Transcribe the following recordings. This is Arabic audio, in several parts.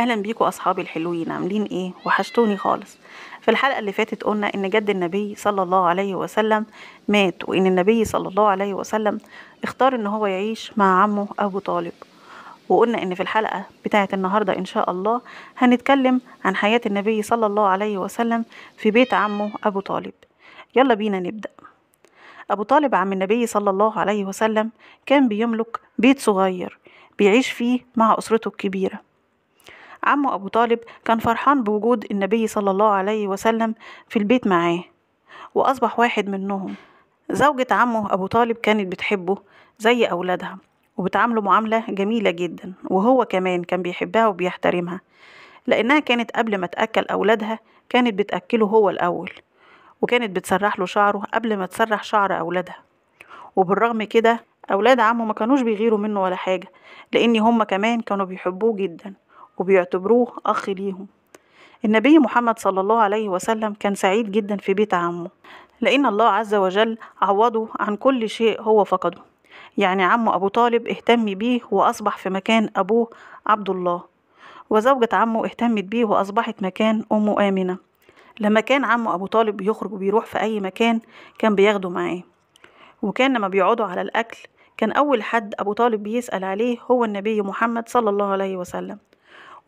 اهلا بيكم اصحابي الحلوين عاملين ايه وحشتوني خالص في الحلقه اللي فاتت قلنا ان جد النبي صلى الله عليه وسلم مات وان النبي صلى الله عليه وسلم اختار ان هو يعيش مع عمه ابو طالب وقلنا ان في الحلقه بتاعه النهارده ان شاء الله هنتكلم عن حياه النبي صلى الله عليه وسلم في بيت عمه ابو طالب يلا بينا نبدا ابو طالب عم النبي صلى الله عليه وسلم كان بيملك بيت صغير بيعيش فيه مع اسرته الكبيره عمه أبو طالب كان فرحان بوجود النبي صلى الله عليه وسلم في البيت معاه وأصبح واحد منهم زوجة عمه أبو طالب كانت بتحبه زي أولادها وبتعامله معاملة جميلة جدا وهو كمان كان بيحبها وبيحترمها لأنها كانت قبل ما تأكل أولادها كانت بتأكله هو الأول وكانت بتسرح له شعره قبل ما تسرح شعر أولادها وبالرغم كده أولاد عمه ما كانوش بيغيروا منه ولا حاجة لأن هما كمان كانوا بيحبوه جدا وبيعتبروه أخ ليهم النبي محمد صلى الله عليه وسلم كان سعيد جدا في بيت عمه لأن الله عز وجل عوضه عن كل شيء هو فقده يعني عمه أبو طالب اهتم بيه وأصبح في مكان أبوه عبد الله وزوجة عمه اهتمت بيه وأصبحت مكان أمه آمنة لما كان عمه أبو طالب بيخرج وبيروح في أي مكان كان بياخده معاه وكان لما بيقعدوا على الأكل كان أول حد أبو طالب بيسأل عليه هو النبي محمد صلى الله عليه وسلم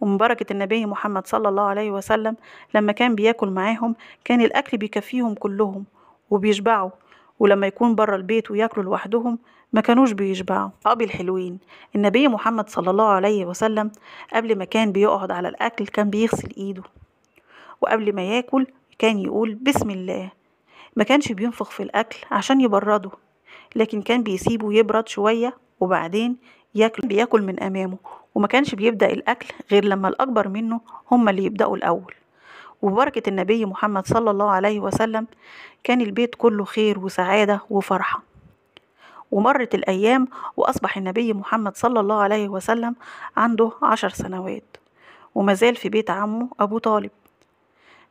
ومباركة النبي محمد صلى الله عليه وسلم لما كان بياكل معاهم كان الأكل بيكفيهم كلهم وبيشبعوا ولما يكون بره البيت وياكلوا لوحدهم ما كانوش بيشبعوا أبي آه، الحلوين النبي محمد صلى الله عليه وسلم قبل ما كان بيقعد على الأكل كان بيغسل إيده وقبل ما ياكل كان يقول بسم الله ما كانش بينفخ في الأكل عشان يبرده لكن كان بيسيبه يبرد شوية وبعدين ياكل بياكل من أمامه وما كانش بيبدأ الأكل غير لما الأكبر منه هم اللي يبدأوا الأول وببركة النبي محمد صلى الله عليه وسلم كان البيت كله خير وسعادة وفرحة ومرت الأيام وأصبح النبي محمد صلى الله عليه وسلم عنده عشر سنوات ومازال في بيت عمه أبو طالب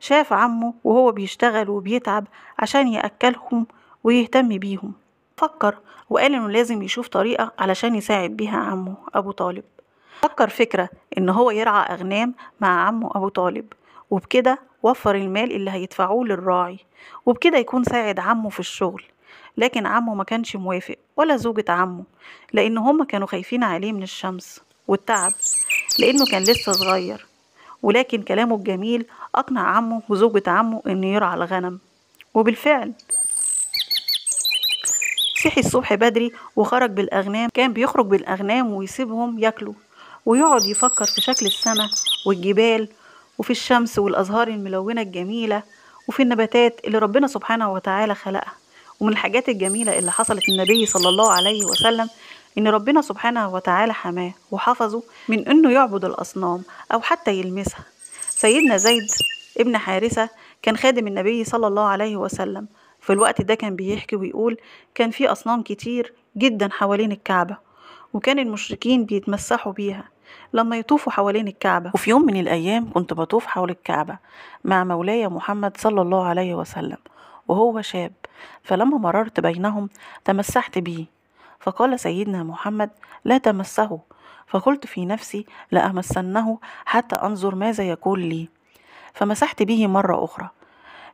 شاف عمه وهو بيشتغل وبيتعب عشان يأكلهم ويهتم بيهم فكر وقال إنه لازم يشوف طريقة علشان يساعد بيها عمه أبو طالب فكر فكرة إن هو يرعى أغنام مع عمه أبو طالب وبكده وفر المال اللي هيدفعوه للراعي وبكده يكون ساعد عمه في الشغل لكن عمه ما كانش موافق ولا زوجة عمه لأن هما كانوا خايفين عليه من الشمس والتعب لأنه كان لسه صغير ولكن كلامه الجميل أقنع عمه وزوجة عمه إنه يرعى الغنم وبالفعل صحي الصبح بدري وخرج بالأغنام كان بيخرج بالأغنام ويسيبهم ياكلوا ويقعد يفكر في شكل السماء والجبال وفي الشمس والأزهار الملونة الجميلة وفي النباتات اللي ربنا سبحانه وتعالى خلقها ومن الحاجات الجميلة اللي حصلت للنبي صلى الله عليه وسلم إن ربنا سبحانه وتعالى حماه وحفظه من إنه يعبد الأصنام أو حتى يلمسها سيدنا زيد ابن حارثة كان خادم النبي صلى الله عليه وسلم في الوقت ده كان بيحكي ويقول كان في أصنام كتير جدا حوالين الكعبة وكان المشركين بيتمسحوا بيها لما يطوفوا حوالين الكعبة وفي يوم من الأيام كنت بطوف حول الكعبة مع مولاي محمد صلى الله عليه وسلم وهو شاب فلما مررت بينهم تمسحت به فقال سيدنا محمد لا تمسه فقلت في نفسي لأمسنه حتى أنظر ماذا يقول لي فمسحت به مرة أخرى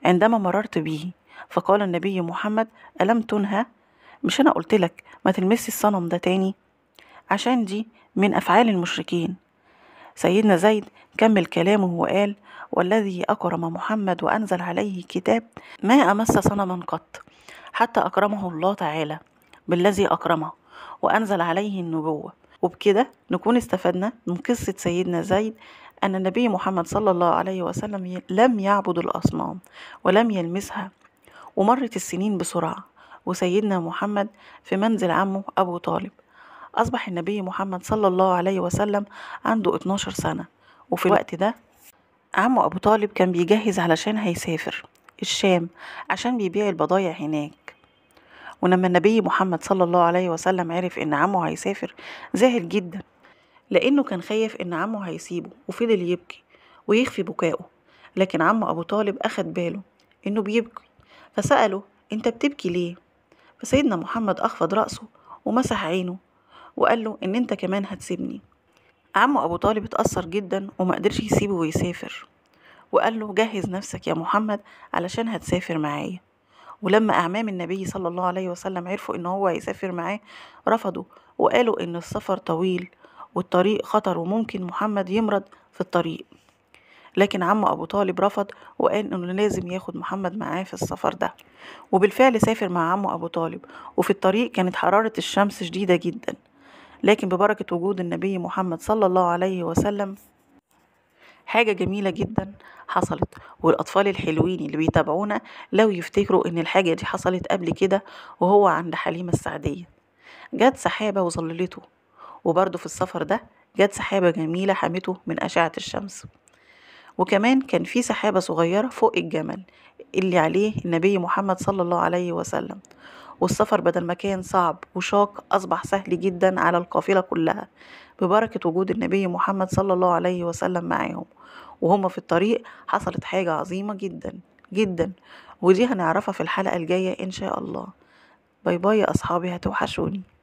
عندما مررت به فقال النبي محمد ألم تنهى مش أنا قلت لك ما تلمسي الصنم ده تاني عشان دي من أفعال المشركين سيدنا زيد كمل كلامه وقال والذي أكرم محمد وأنزل عليه كتاب ما أمس صنما قط حتى أكرمه الله تعالى بالذي أكرمه وأنزل عليه النبوة وبكده نكون استفدنا من قصة سيدنا زيد أن النبي محمد صلى الله عليه وسلم لم يعبد الأصنام ولم يلمسها ومرت السنين بسرعة وسيدنا محمد في منزل عمه أبو طالب أصبح النبي محمد صلى الله عليه وسلم عنده 12 سنة وفي الوقت ده عمه أبو طالب كان بيجهز علشان هيسافر الشام عشان بيبيع البضايع هناك ولما النبي محمد صلى الله عليه وسلم عرف إن عمه هيسافر زاهر جدا لأنه كان خايف إن عمه هيسيبه وفضل يبكي ويخفي بكاؤه لكن عمه أبو طالب أخد باله إنه بيبكي فسأله أنت بتبكي ليه؟ فسيدنا محمد أخفض رأسه ومسح عينه وقال له إن أنت كمان هتسيبني عمه أبو طالب اتأثر جدا وما قدرش يسيبه ويسافر وقال له جهز نفسك يا محمد علشان هتسافر معايا ولما أعمام النبي صلى الله عليه وسلم عرفوا إن هو هيسافر معاه رفضوا وقالوا إن السفر طويل والطريق خطر وممكن محمد يمرض في الطريق لكن عمه أبو طالب رفض وقال إنه لازم ياخد محمد معاه في السفر ده وبالفعل سافر مع عمه أبو طالب وفي الطريق كانت حرارة الشمس شديدة جدا لكن ببركة وجود النبي محمد صلى الله عليه وسلم حاجة جميلة جدا حصلت والأطفال الحلوين اللي بيتابعونا لو يفتكروا إن الحاجة دي حصلت قبل كده وهو عند حليمة السعدية جت سحابة وظللته وبرده في السفر ده جت سحابة جميلة حمته من أشعة الشمس وكمان كان في سحابة صغيرة فوق الجمل اللي عليه النبي محمد صلى الله عليه وسلم والسفر بدل ما كان صعب وشاق أصبح سهل جدا على القافلة كلها ببركة وجود النبي محمد صلى الله عليه وسلم معاهم وهما في الطريق حصلت حاجة عظيمة جدا جدا ودي هنعرفها في الحلقة الجاية إن شاء الله باي باي يا أصحابي هتوحشوني